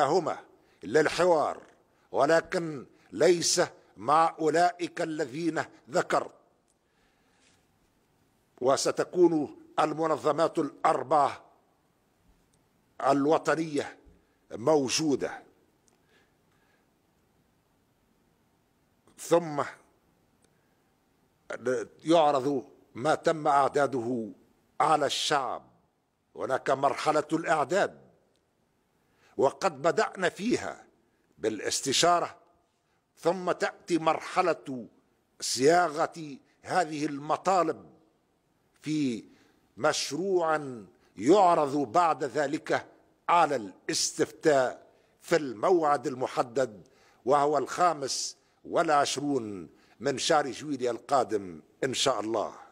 هما للحوار ولكن ليس مع اولئك الذين ذكرت وستكون المنظمات الاربعه الوطنيه موجوده ثم يعرض ما تم اعداده على الشعب هناك مرحله الاعداد وقد بدأنا فيها بالاستشارة ثم تأتي مرحلة صياغة هذه المطالب في مشروع يعرض بعد ذلك على الاستفتاء في الموعد المحدد وهو الخامس والعشرون من شهر جويلية القادم إن شاء الله